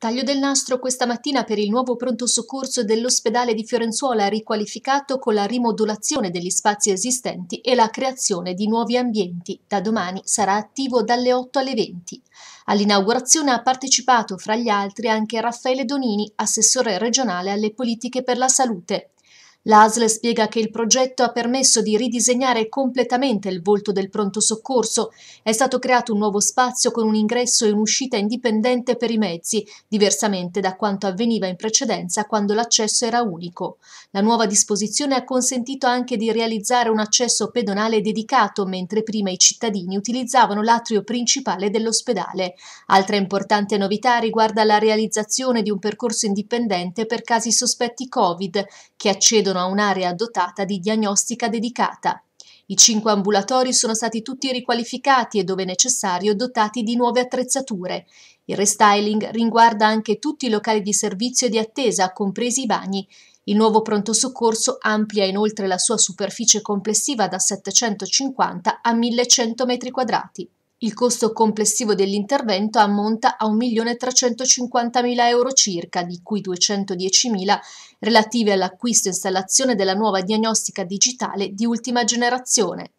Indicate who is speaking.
Speaker 1: Taglio del nastro questa mattina per il nuovo pronto soccorso dell'ospedale di Fiorenzuola riqualificato con la rimodulazione degli spazi esistenti e la creazione di nuovi ambienti. Da domani sarà attivo dalle 8 alle 20. All'inaugurazione ha partecipato fra gli altri anche Raffaele Donini, assessore regionale alle politiche per la salute. L'ASL spiega che il progetto ha permesso di ridisegnare completamente il volto del pronto soccorso. È stato creato un nuovo spazio con un ingresso e un'uscita indipendente per i mezzi, diversamente da quanto avveniva in precedenza quando l'accesso era unico. La nuova disposizione ha consentito anche di realizzare un accesso pedonale dedicato, mentre prima i cittadini utilizzavano l'atrio principale dell'ospedale. Altra importante novità riguarda la realizzazione di un percorso indipendente per casi sospetti Covid, che accedono accedono a un'area dotata di diagnostica dedicata. I cinque ambulatori sono stati tutti riqualificati e dove necessario dotati di nuove attrezzature. Il restyling riguarda anche tutti i locali di servizio e di attesa, compresi i bagni. Il nuovo pronto soccorso amplia inoltre la sua superficie complessiva da 750 a 1100 m2. Il costo complessivo dell'intervento ammonta a 1.350.000 euro circa, di cui 210.000 relative all'acquisto e installazione della nuova diagnostica digitale di ultima generazione,